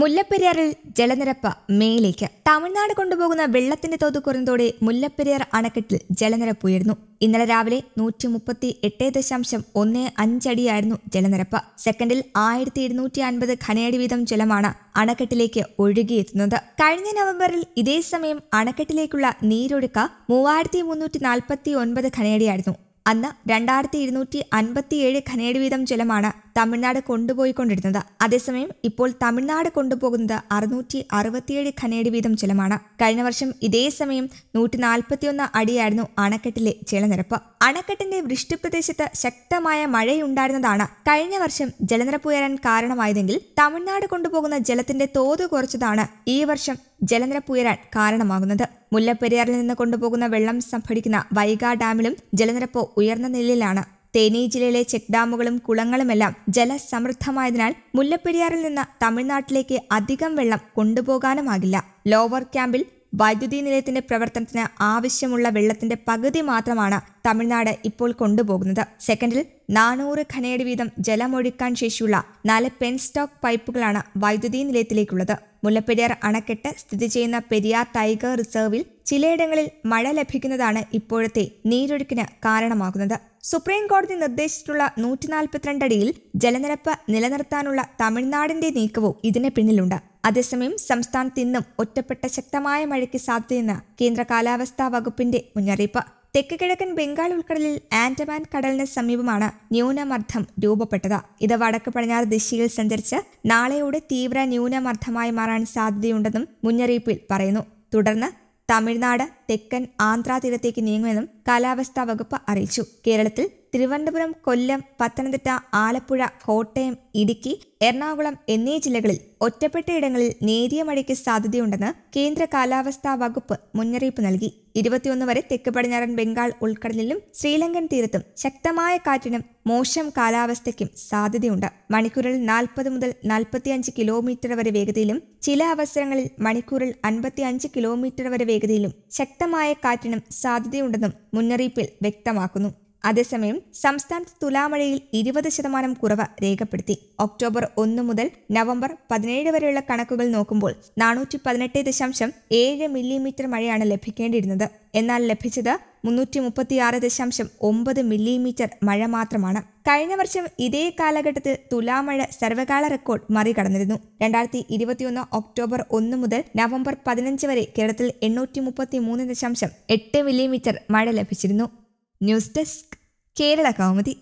മുല്ലപ്പെരിയാറിൽ ജലനിരപ്പ് മേലേക്ക് തമിഴ്നാട് കൊണ്ടുപോകുന്ന വെള്ളത്തിന്റെ തോത് കുറഞ്ഞതോടെ മുല്ലപ്പെരിയാർ അണക്കെട്ടിൽ ജലനിരപ്പ് ഉയർന്നു ഇന്നലെ രാവിലെ നൂറ്റി മുപ്പത്തി എട്ട് ദശാംശം ഒന്ന് അഞ്ചടിയായിരുന്നു ജലനിരപ്പ് സെക്കൻഡിൽ ആയിരത്തി ഇരുന്നൂറ്റി അൻപത് ഘനയടി വീതം ജലമാണ് അണക്കെട്ടിലേക്ക് ഒഴുകിയെത്തുന്നത് കഴിഞ്ഞ നവംബറിൽ ഇതേ സമയം അണക്കെട്ടിലേക്കുള്ള നീരൊഴുക്ക് മൂവായിരത്തി മുന്നൂറ്റി നാൽപ്പത്തി ഒൻപത് ഘനയടിയായിരുന്നു അന്ന് രണ്ടായിരത്തി ഇരുന്നൂറ്റി അൻപത്തിയേഴ് ഘനയടി വീതം ജലമാണ് തമിഴ്നാട് കൊണ്ടുപോയിക്കൊണ്ടിരുന്നത് അതേസമയം ഇപ്പോൾ തമിഴ്നാട് കൊണ്ടുപോകുന്നത് അറുന്നൂറ്റി അറുപത്തിയേഴ് ഖനേടി വീതം ജലമാണ് കഴിഞ്ഞ വർഷം ഇതേ സമയം നൂറ്റി നാൽപ്പത്തിയൊന്ന് അടിയായിരുന്നു അണക്കെട്ടിലെ ജലനിരപ്പ് അണക്കെട്ടിന്റെ വൃഷ്ടിപ്രദേശത്ത് ശക്തമായ മഴയുണ്ടായിരുന്നതാണ് കഴിഞ്ഞ വർഷം ജലനിരപ്പ് ഉയരാൻ കാരണമായതെങ്കിൽ തമിഴ്നാട് കൊണ്ടുപോകുന്ന ജലത്തിന്റെ തോത് കുറച്ചതാണ് ഈ വർഷം ജലനിരപ്പ് ഉയരാൻ കാരണമാകുന്നത് മുല്ലപ്പെരിയാറിൽ നിന്ന് കൊണ്ടുപോകുന്ന വെള്ളം സംഭരിക്കുന്ന വൈഗ ഡാമിലും ജലനിരപ്പ് ഉയർന്ന നിലയിലാണ് തേനി ജില്ലയിലെ ചെക്ക് ഡാമുകളും കുളങ്ങളുമെല്ലാം ജലസമൃദ്ധമായതിനാൽ മുല്ലപ്പെരിയാറിൽ നിന്ന് തമിഴ്നാട്ടിലേക്ക് അധികം വെള്ളം കൊണ്ടുപോകാനുമാകില്ല ലോവർ ക്യാമ്പിൽ വൈദ്യുതി നിലയത്തിന്റെ പ്രവർത്തനത്തിന് ആവശ്യമുള്ള വെള്ളത്തിന്റെ പകുതി മാത്രമാണ് തമിഴ്നാട് ഇപ്പോൾ കൊണ്ടുപോകുന്നത് സെക്കൻഡിൽ നാനൂറ് ഖനയടി വീതം ജലമൊഴുക്കാൻ ശേഷിയുള്ള നാല് പെൻസ്റ്റോക്ക് പൈപ്പുകളാണ് വൈദ്യുതി നിലയത്തിലേക്കുള്ളത് മുല്ലപ്പെരിയാർ അണക്കെട്ട് സ്ഥിതി ചെയ്യുന്ന പെരിയാർ ടൈഗർ റിസർവിൽ ചിലയിടങ്ങളിൽ മഴ ലഭിക്കുന്നതാണ് ഇപ്പോഴത്തെ നീരൊഴുക്കിന് കാരണമാകുന്നത് സുപ്രീം കോടതി നിർദ്ദേശിച്ചിട്ടുള്ള നൂറ്റി നാൽപ്പത്തിരണ്ടടിയിൽ ജലനിരപ്പ് നിലനിർത്താനുള്ള തമിഴ്നാടിന്റെ നീക്കവും ഇതിന് പിന്നിലുണ്ട് അതേസമയം സംസ്ഥാനത്ത് ഇന്നും ഒറ്റപ്പെട്ട ശക്തമായ മഴയ്ക്ക് സാധ്യതയെന്ന് കേന്ദ്ര കാലാവസ്ഥാ വകുപ്പിന്റെ മുന്നറിയിപ്പ് തെക്ക് കിഴക്കൻ ബംഗാൾ ഉൾക്കടലിൽ ആൻഡമാൻ കടലിന് സമീപമാണ് ന്യൂനമർദ്ദം രൂപപ്പെട്ടത് ഇത് വടക്ക് പടിഞ്ഞാറ് ദിശയിൽ സഞ്ചരിച്ച് നാളെയോടെ തീവ്ര ന്യൂനമർദ്ദമായി മാറാൻ സാധ്യതയുണ്ടെന്നും മുന്നറിയിപ്പിൽ പറയുന്നു തുടർന്ന് തമിഴ്നാട് തെക്കൻ ആന്ധ്രാ തീരത്തേക്ക് നീങ്ങുമെന്നും കാലാവസ്ഥാ വകുപ്പ് അറിയിച്ചു കേരളത്തിൽ തിരുവനന്തപുരം കൊല്ലം പത്തനംതിട്ട ആലപ്പുഴ കോട്ടയം ഇടുക്കി എറണാകുളം എന്നീ ജില്ലകളിൽ ഒറ്റപ്പെട്ട ഇടങ്ങളിൽ നേരിയ മഴയ്ക്ക് സാധ്യതയുണ്ടെന്ന് കേന്ദ്ര കാലാവസ്ഥാ വകുപ്പ് മുന്നറിയിപ്പ് നൽകി ഇരുപത്തിയൊന്ന് വരെ തെക്ക് പടിഞ്ഞാറൻ ബംഗാൾ ഉൾക്കടലിലും ശ്രീലങ്കൻ തീരത്തും ശക്തമായ കാറ്റിനും മോശം കാലാവസ്ഥയ്ക്കും സാധ്യതയുണ്ട് മണിക്കൂറിൽ നാൽപ്പത് മുതൽ നാൽപ്പത്തിയഞ്ച് കിലോമീറ്റർ വരെ വേഗതയിലും ചില അവസരങ്ങളിൽ മണിക്കൂറിൽ അൻപത്തിയഞ്ച് കിലോമീറ്റർ വരെ വേഗതയിലും ശക്ത ശക്തമായ കാറ്റിനും സാധ്യതയുണ്ടെന്നും മുന്നറിയിപ്പിൽ വ്യക്തമാക്കുന്നു അതേസമയം സംസ്ഥാനത്ത് തുലാമഴയിൽ ഇരുപത് ശതമാനം കുറവ് രേഖപ്പെടുത്തി ഒക്ടോബർ ഒന്ന് മുതൽ നവംബർ പതിനേഴ് വരെയുള്ള കണക്കുകൾ നോക്കുമ്പോൾ നാനൂറ്റി പതിനെട്ട് ദശാംശം ഏഴ് മില്ലിമീറ്റർ മഴയാണ് ലഭിക്കേണ്ടിയിരുന്നത് എന്നാൽ ലഭിച്ചത് മുന്നൂറ്റി മുപ്പത്തിയാറ് ദശാംശം ഒമ്പത് മില്ലിമീറ്റർ മഴ മാത്രമാണ് കഴിഞ്ഞ വർഷം ഇതേ കാലഘട്ടത്തിൽ തുലാമഴ സർവകാല റെക്കോർഡ് മറികടന്നിരുന്നു രണ്ടായിരത്തി ഇരുപത്തിയൊന്ന് ഒക്ടോബർ ഒന്ന് മുതൽ നവംബർ പതിനഞ്ച് വരെ കേരളത്തിൽ എണ്ണൂറ്റി മുപ്പത്തി മൂന്ന് ദശാംശം എട്ട് മില്ലിമീറ്റർ മഴ ലഭിച്ചിരുന്നു ന്യൂസ് ഡെസ്ക് കേരള കൗമുദി